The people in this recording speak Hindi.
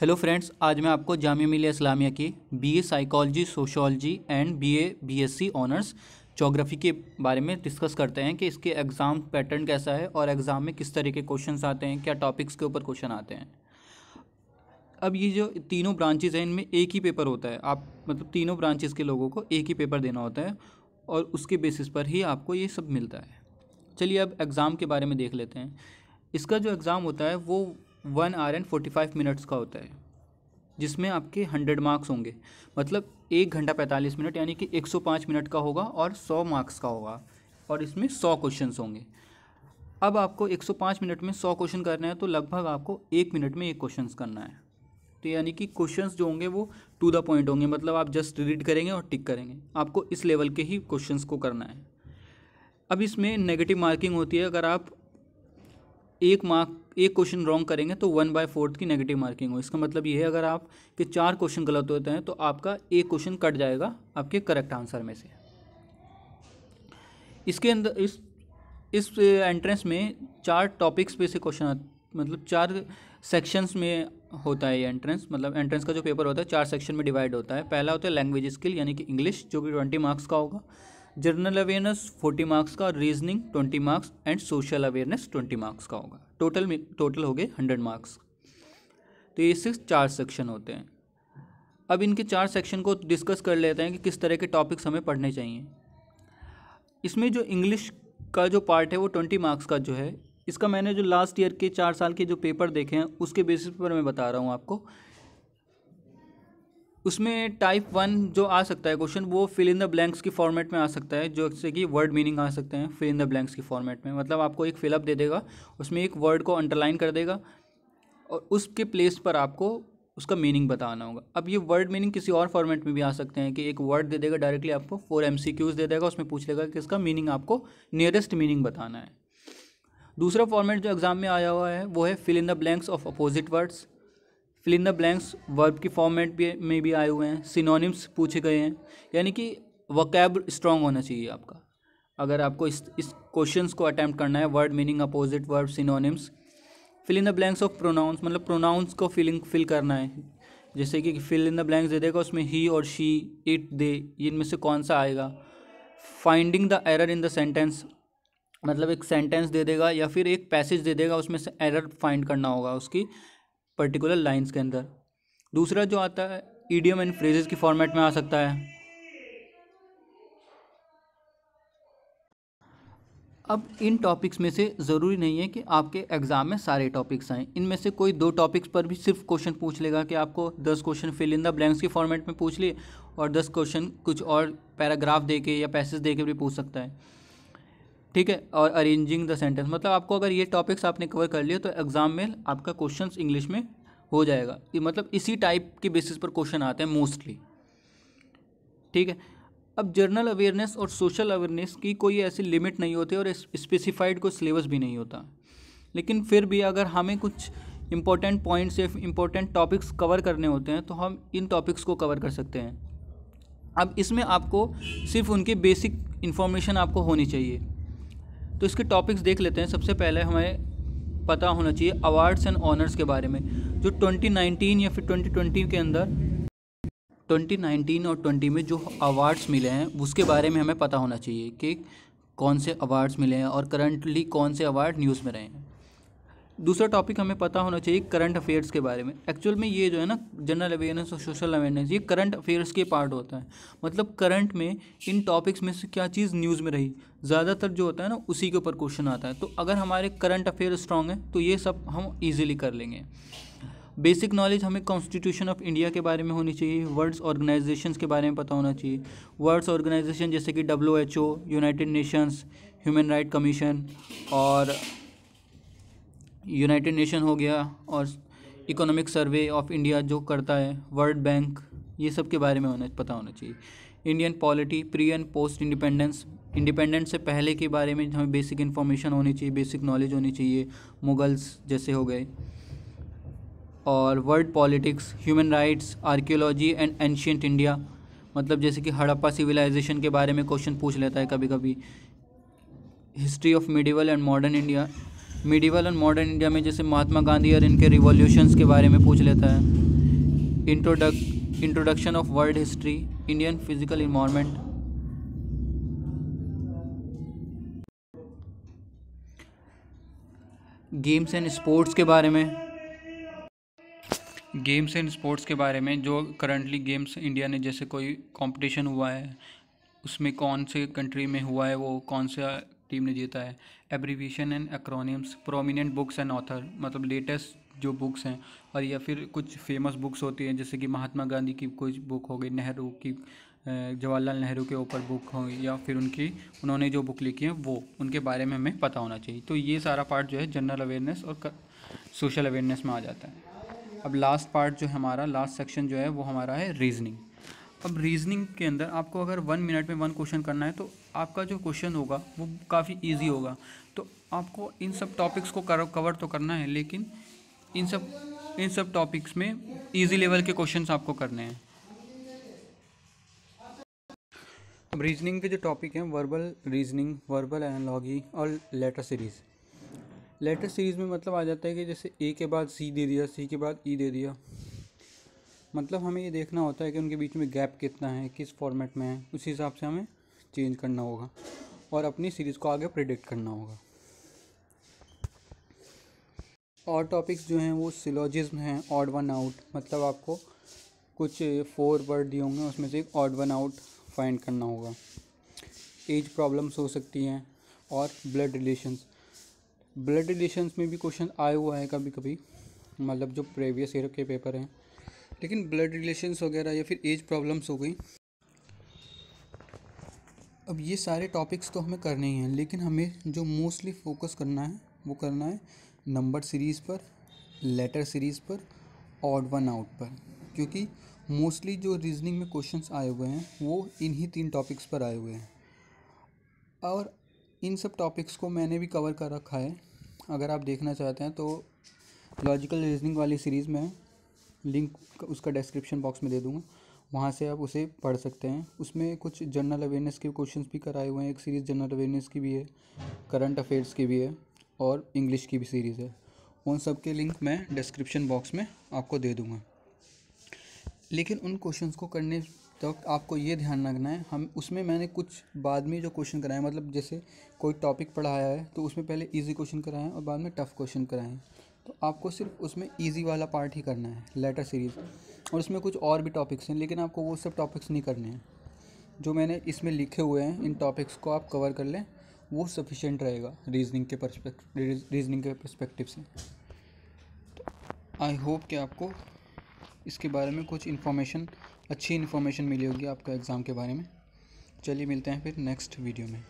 हेलो फ्रेंड्स आज मैं आपको जामिया मिलिया इस्लामिया की BA psychology sociology and BA BSc honours geography के बारे में डिस्कस करते हैं कि इसके एग्ज़ाम पैटर्न कैसा है और एग्ज़ाम में किस तरह के क्वेश्चन आते हैं क्या टॉपिक्स के ऊपर क्वेश्चन आते हैं अब ये जो तीनों ब्रांचेज हैं इनमें एक ही पेपर होता है आप मतलब तीनों ब्रांचेज के लोगों को एक ही पेपर देना होता है और उसके बेसिस पर ही आपको ये सब मिलता है चलिए अब एग्ज़ाम के बारे में देख लेते हैं इसका जो एग्ज़ाम होता है वो one hour and forty five minutes का होता है जिसमें आपके हंड्रेड मार्क्स होंगे मतलब एक घंटा पैंतालीस मिनट यानी कि एक सौ पाँच मिनट का होगा और सौ मार्क्स का होगा और इसमें सौ क्वेश्चन होंगे अब आपको एक सौ पाँच मिनट में सौ क्वेश्चन करना है तो लगभग आपको एक मिनट में एक क्वेश्चन करना है तो यानी कि क्वेश्चन जो होंगे वो टू द पॉइंट होंगे मतलब आप जस्ट रीड करेंगे और टिक करेंगे आपको इस लेवल के ही क्वेश्चन को करना है अब इसमें नेगेटिव मार्किंग होती है अगर आप एक मार्क एक क्वेश्चन रॉन्ग करेंगे तो वन बाय फोर्थ की नेगेटिव मार्किंग हो इसका मतलब ये है अगर आप के चार क्वेश्चन गलत होते हैं तो आपका एक क्वेश्चन कट जाएगा आपके करेक्ट आंसर में से इसके अंदर इस इस एंट्रेंस में चार टॉपिक्स पे से क्वेश्चन मतलब चार सेक्शंस में होता है ये एंट्रेंस मतलब एंट्रेंस का जो पेपर होता है चार सेक्शन में डिवाइड होता है पहला होता है लैंग्वेज स्किल यानी कि इंग्लिश जो कि ट्वेंटी मार्क्स का होगा जर्नल अवेयरनेस फोर्टी मार्क्स का reasoning twenty marks and social awareness twenty marks का होगा टोटल में टोटल हो गए हंड्रेड मार्क्स तो ये सिर्फ चार सेक्शन होते हैं अब इनके चार सेक्शन को डिस्कस कर लेते हैं कि किस तरह के टॉपिक्स हमें पढ़ने चाहिए इसमें जो इंग्लिश का जो पार्ट है वो ट्वेंटी मार्क्स का जो है इसका मैंने जो लास्ट ईयर के चार साल के जो पेपर देखे हैं उसके बेसिस पर मैं बता रहा हूँ आपको उसमें टाइप वन जो आ सकता है क्वेश्चन वो फिल इन द ब्लैंक्स की फॉर्मेट में आ सकता है जो जैसे कि वर्ड मीनिंग आ सकते हैं फिल इन द ब्लैंक्स की फॉर्मेट में मतलब आपको एक फिलअप दे देगा उसमें एक वर्ड को अंडरलाइन कर देगा और उसके प्लेस पर आपको उसका मीनिंग बताना होगा अब ये वर्ड मीनिंग किसी और फॉर्मेट में भी आ सकते हैं कि एक वर्ड दे देगा डायरेक्टली आपको फोर एम दे देगा उसमें पूछ लेगा कि इसका मीनिंग आपको नियरेस्ट मीनिंग बताना है दूसरा फॉर्मेट जो एग्ज़ाम में आया हुआ है वो है fill in the blanks of opposite words fill in the blanks verb की फॉर्मेट भी में भी आए हुए हैं सिनोनिम्स पूछे गए हैं यानी कि वकैब स्ट्रॉन्ग होना चाहिए आपका अगर आपको इस इस क्वेश्चन को अटैम्प्ट करना है word meaning opposite verb synonyms fill in the blanks of pronouns मतलब प्रोनाउंस को फिलिंग फिल करना है जैसे कि फिल इन द ब्लैंक्स दे देगा उसमें ही और शी इट दे इनमें से कौन सा आएगा finding the error in the sentence मतलब एक सेंटेंस दे देगा या फिर एक पैसेज दे देगा उसमें से एरर फाइंड करना होगा उसकी पर्टिकुलर लाइन्स के अंदर दूसरा जो आता है ईडियम एंड फ्रेजेस की फॉर्मेट में आ सकता है अब इन टॉपिक्स में से ज़रूरी नहीं है कि आपके एग्ज़ाम में सारे टॉपिक्स आएँ इनमें से कोई दो टॉपिक्स पर भी सिर्फ क्वेश्चन पूछ लेगा कि आपको दस question fill in the blanks के फॉर्मेट में पूछ लिए और दस क्वेश्चन कुछ और पैराग्राफ देके या पैसेज देके भी पूछ सकता है ठीक है और अरेंजिंग द सेंटेंस मतलब आपको अगर ये टॉपिक्स आपने कवर कर लिए तो एग्ज़ाम में आपका क्वेश्चन इंग्लिश में हो जाएगा मतलब इसी टाइप के बेसिस पर क्वेश्चन आते हैं मोस्टली ठीक है अब जर्नल अवेयरनेस और सोशल अवेयरनेस की कोई ऐसी लिमिट नहीं होती और स्पेसिफाइड कोई सिलेबस भी नहीं होता लेकिन फिर भी अगर हमें कुछ इंपॉर्टेंट पॉइंट्स या इंपॉर्टेंट टॉपिक्स कवर करने होते हैं तो हम इन टॉपिक्स को कवर कर सकते हैं अब इसमें आपको सिर्फ उनकी बेसिक इन्फॉर्मेशन आपको होनी चाहिए तो इसके टॉपिक्स देख लेते हैं सबसे पहले हमें पता होना चाहिए अवार्ड्स एंड ऑनर्स के बारे में जो 2019 या फिर 2020 के अंदर 2019 और 20 में जो अवार्ड्स मिले हैं उसके बारे में हमें पता होना चाहिए कि कौन से अवार्ड्स मिले हैं और करंटली कौन से अवार्ड न्यूज़ में रहे हैं दूसरा टॉपिक हमें पता होना चाहिए करंट अफेयर्स के बारे में एक्चुअल में ये जो है ना जनरल अवेयरनेस और सोशल अवेयरनेस ये करंट अफेयर्स के पार्ट होता है मतलब करंट में इन टॉपिक्स में से क्या चीज़ न्यूज़ में रही ज़्यादातर जो होता है ना उसी के ऊपर क्वेश्चन आता है तो अगर हमारे करंट अफेयर स्ट्रांग है तो ये सब हम ईजिली कर लेंगे बेसिक नॉलेज हमें कॉन्स्टिट्यूशन ऑफ इंडिया के बारे में होनी चाहिए वर्ल्ड्स ऑर्गेनाइजेशंस के बारे में पता होना चाहिए वर्ल्ड्स ऑर्गेनाइजेशन जैसे कि W H O United Nations Human Right Commission और यूनाइटेड नेशन हो गया और इकोनॉमिक सर्वे ऑफ इंडिया जो करता है वर्ल्ड बैंक ये सब के बारे में होना पता होना चाहिए Indian polity pre and post independence independence से पहले के बारे में हमें बेसिक इन्फॉर्मेशन होनी चाहिए बेसिक नॉलेज होनी चाहिए मुगल्स जैसे हो गए और world politics human rights archaeology and ancient India मतलब जैसे कि हड़प्पा सिविलाइजेशन के बारे में क्वेश्चन पूछ लेता है कभी कभी history of medieval and modern India medieval and modern India में जैसे महात्मा गांधी और इनके रिवॉल्यूशंस के बारे में पूछ लेता है introduc introduction of world history Indian physical environment games and sports के बारे में गेम्स एंड स्पोर्ट्स के बारे में जो करंटली गेम्स इंडिया ने जैसे कोई कंपटीशन हुआ है उसमें कौन से कंट्री में हुआ है वो कौन सा टीम ने जीता है abbreviation and acronyms prominent books and author मतलब लेटेस्ट जो बुक्स हैं और या फिर कुछ फेमस बुक्स होती हैं जैसे कि महात्मा गांधी की कुछ बुक हो गई नेहरू की जवाहरलाल नेहरू के ऊपर बुक हो या फिर उनकी उन्होंने जो बुक लिखी है वो उनके बारे में हमें पता होना चाहिए तो ये सारा पार्ट जो है जनरल अवेयरनेस और सोशल अवेयरनेस में आ जाता है अब लास्ट पार्ट जो हमारा लास्ट सेक्शन जो है वो हमारा है रीजनिंग अब रीजनिंग के अंदर आपको अगर वन मिनट में वन क्वेश्चन करना है तो आपका जो क्वेश्चन होगा वो काफ़ी ईजी होगा तो आपको इन सब टॉपिक्स को कवर तो करना है लेकिन इन सब इन सब टॉपिक्स में ईजी लेवल के क्वेश्चन आपको करने हैं अब रीजनिंग के जो टॉपिक हैं वर्बल रीजनिंग वर्बल एनालॉगी और लेटर सीरीज़ लेटर सीरीज़ में मतलब आ जाता है कि जैसे ए के बाद सी दे दिया सी के बाद ई e दे दिया मतलब हमें ये देखना होता है कि उनके बीच में गैप कितना है किस फॉर्मेट में है उस हिसाब से हमें चेंज करना होगा और अपनी सीरीज़ को आगे प्रिडिक्ट करना होगा और टॉपिक्स जो हैं वो सिलोजिज्म हैं ऑड वन आउट मतलब आपको कुछ फोर वर्ड दिए होंगे उसमें से एक ऑड वन आउट फाइंड करना होगा एज प्रॉब्लम्स हो सकती हैं और ब्लड रिलेशंस ब्लड रिलेशंस में भी क्वेश्चन आया हुआ है कभी कभी मतलब जो प्रीवियस ईयर के पेपर हैं लेकिन ब्लड रिलेशन वगैरह या फिर एज प्रॉब्लम्स हो गई अब ये सारे टॉपिक्स तो हमें करने ही हैं लेकिन हमें जो मोस्टली फोकस करना है वो करना है नंबर सीरीज़ पर लेटर सीरीज़ पर ऑड वन आउट पर क्योंकि मोस्टली जो रीजनिंग में क्वेश्चंस आए हुए हैं वो इन्हीं तीन टॉपिक्स पर आए हुए हैं और इन सब टॉपिक्स को मैंने भी कवर कर रखा है अगर आप देखना चाहते हैं तो लॉजिकल रीजनिंग वाली सीरीज़ में लिंक उसका डिस्क्रिप्शन बॉक्स में दे दूँगा वहाँ से आप उसे पढ़ सकते हैं उसमें कुछ जनरल अवेयरनेस के क्वेश्चंस भी कराए हुए हैं एक सीरीज़ जनरल अवेयरनेस की भी है करंट अफेयर्स की भी है और इंग्लिश की भी सीरीज़ है उन सब के लिंक मैं डिस्क्रिप्शन बॉक्स में आपको दे दूँगा लेकिन उन क्वेश्चंस को करने तक आपको ये ध्यान रखना है हम उसमें मैंने कुछ बाद में जो क्वेश्चन कराए मतलब जैसे कोई टॉपिक पढ़ाया है तो उसमें पहले ईजी क्वेश्चन कराएं और बाद में टफ़ क्वेश्चन कराएं तो आपको सिर्फ उसमें ईजी वाला पार्ट ही करना है लेटर सीरीज़ और उसमें कुछ और भी टॉपिक्स हैं लेकिन आपको वो सब टॉपिक्स नहीं करने हैं जो मैंने इसमें लिखे हुए हैं इन टॉपिक्स को आप कवर कर लें वो सफिशेंट रहेगा रीजनिंग के परस्पेक्ट रीजनिंग के परस्पेक्टिव से तो आई होप कि आपको इसके बारे में कुछ इन्फॉर्मेशन अच्छी इन्फॉर्मेशन मिली होगी आपका एग्ज़ाम के बारे में चलिए मिलते हैं फिर नेक्स्ट वीडियो में